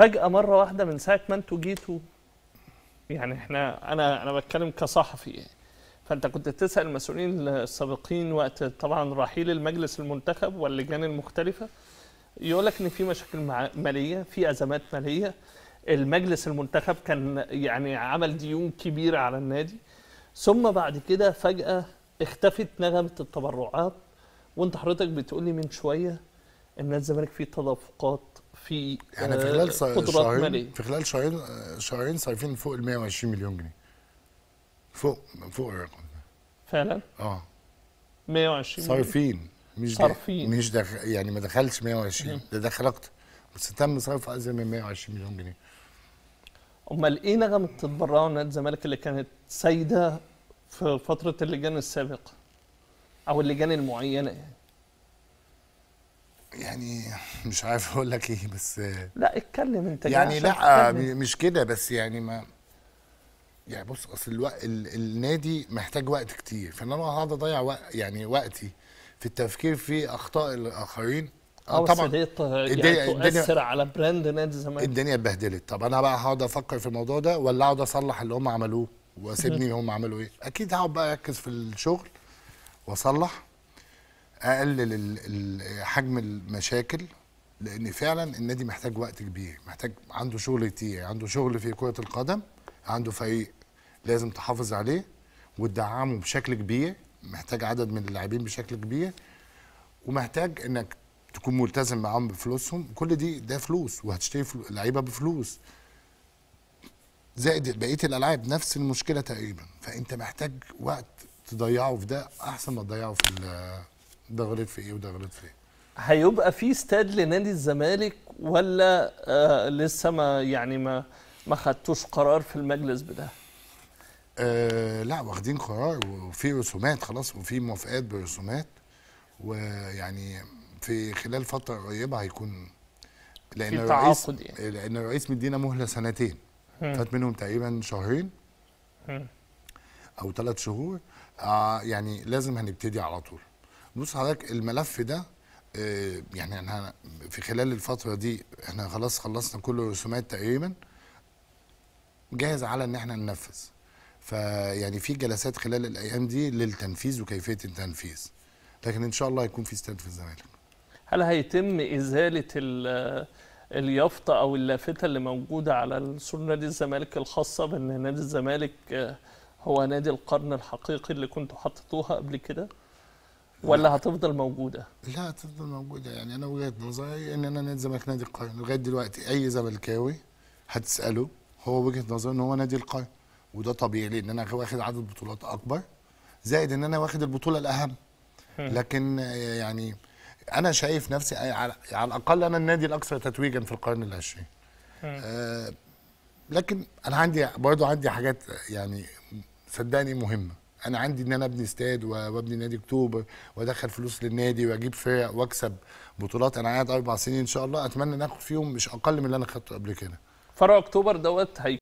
فجاه مره واحده من ساعه ما انتوا جيتوا يعني احنا انا انا بتكلم كصحفي يعني فانت كنت تسأل المسؤولين السابقين وقت طبعا رحيل المجلس المنتخب واللجان المختلفه يقول لك ان في مشاكل ماليه في ازمات ماليه المجلس المنتخب كان يعني عمل ديون كبيره على النادي ثم بعد كده فجاه اختفت نغمه التبرعات وانت حضرتك بتقولي من شويه ان الزمالك فيه تدفقات في احنا آه، في خلال شهرين في خلال شهرين شهرين صايفين فوق ال 120 مليون جنيه فوق فوق الرقم ده فعلا؟ اه 120 صارفين مش صارفين مش دخل يعني ما دخلش 120 ده دخل اكتر بس تم صرف ازيد من 120 مليون جنيه امال ايه نغمه تبرعوا نادي الزمالك اللي كانت سايده في فتره اللجان السابقه او اللجان المعينه يعني يعني مش عارف اقول لك ايه بس لا اتكلم انت يعني لا اتكلم. مش كده بس يعني ما يعني بص اصل الوقت ال... النادي محتاج وقت كتير فان انا هقعد اضيع وق... يعني وقتي في التفكير في اخطاء الاخرين اه, آه، طبعا دي الدنيا يعني الدنيا... تؤثر على براند نادي الزمالك الدنيا اتبهدلت طب انا بقى هقعد افكر في الموضوع ده ولا اقعد اصلح اللي هم عملوه واسيبني هم عملوا ايه اكيد هقعد بقى اركز في الشغل واصلح اقلل حجم المشاكل لان فعلا النادي محتاج وقت كبير محتاج عنده شغل كتير عنده شغل في كره القدم عنده فريق لازم تحافظ عليه وتدعمه بشكل كبير محتاج عدد من اللاعبين بشكل كبير ومحتاج انك تكون ملتزم معاهم بفلوسهم كل دي ده فلوس وهتشتري لعيبه بفلوس زائد بقيه الالعاب نفس المشكله تقريبا فانت محتاج وقت تضيعه في ده احسن ما تضيعه في ده غلط في ايه وده غلط في ايه هيبقى في استاد لنادي الزمالك ولا آه لسه ما يعني ما ما خدتوش قرار في المجلس بده آه لا واخدين قرار وفي رسومات خلاص وفي موافقات برسومات ويعني في خلال فتره قريبه هيكون لان الرئيس يعني. لان الرئيس مدينا مهله سنتين فات منهم تقريبا شهرين هم. او ثلاث شهور آه يعني لازم هنبتدي على طول بص حضرتك الملف ده آه، يعني احنا في خلال الفتره دي احنا خلاص خلصنا كل الرسومات تقريبا جاهز على ان احنا ننفذ فيعني في جلسات خلال الايام دي للتنفيذ وكيفيه التنفيذ لكن ان شاء الله هيكون في استاد في الزمالك هل هيتم ازاله آه، اليافطه او اللافته اللي موجوده على سور نادي الزمالك الخاصه بان نادي الزمالك آه، هو نادي القرن الحقيقي اللي كنتوا حطيتوها قبل كده ولا هتفضل موجوده؟ لا هتفضل موجوده يعني انا وجهه نظري ان انا نادي الزمالك نادي القرن لغايه دلوقتي اي زملكاوي هتساله هو وجهه نظره ان هو نادي القرن وده طبيعي لان انا واخد عدد بطولات اكبر زائد ان انا واخد البطوله الاهم لكن يعني انا شايف نفسي على, على الاقل انا النادي الاكثر تتويجا في القرن العشرين آه، لكن انا عندي برضو عندي حاجات يعني صدقني مهمه انا عندي ان انا ابني استاد وابني نادي اكتوبر وادخل فلوس للنادي واجيب فرق واكسب بطولات انا قاعد اربع سنين ان شاء الله اتمنى ناخد فيهم مش اقل من اللي انا خدته قبل كده فرع اكتوبر دوت